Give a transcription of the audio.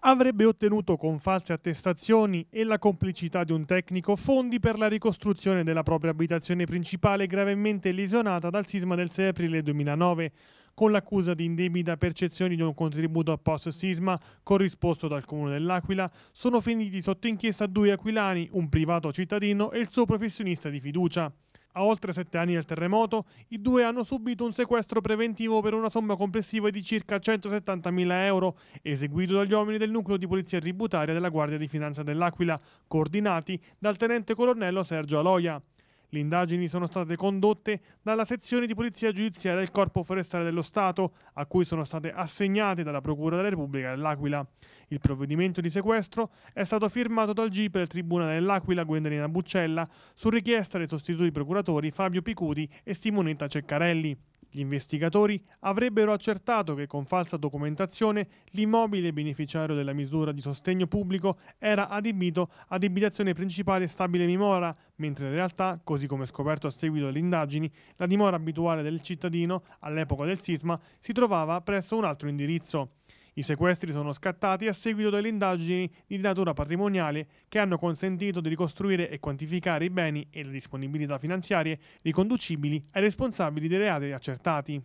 avrebbe ottenuto con false attestazioni e la complicità di un tecnico fondi per la ricostruzione della propria abitazione principale gravemente lesionata dal sisma del 6 aprile 2009, con l'accusa di indebita percezione di un contributo a post sisma corrisposto dal comune dell'Aquila, sono finiti sotto inchiesta due aquilani, un privato cittadino e il suo professionista di fiducia. A oltre sette anni dal terremoto, i due hanno subito un sequestro preventivo per una somma complessiva di circa 170.000 euro, eseguito dagli uomini del nucleo di polizia tributaria della Guardia di Finanza dell'Aquila, coordinati dal tenente colonnello Sergio Aloia. Le indagini sono state condotte dalla sezione di polizia giudiziaria del Corpo Forestale dello Stato, a cui sono state assegnate dalla Procura della Repubblica dell'Aquila. Il provvedimento di sequestro è stato firmato dal GIP del Tribunale dell'Aquila Guendalina Buccella su richiesta dei sostituti procuratori Fabio Picudi e Simonetta Ceccarelli. Gli investigatori avrebbero accertato che con falsa documentazione l'immobile beneficiario della misura di sostegno pubblico era adibito ad abitazione principale stabile dimora, mentre in realtà, così come scoperto a seguito delle indagini, la dimora abituale del cittadino all'epoca del sisma si trovava presso un altro indirizzo. I sequestri sono scattati a seguito delle indagini di natura patrimoniale che hanno consentito di ricostruire e quantificare i beni e le disponibilità finanziarie riconducibili ai responsabili dei reati accertati.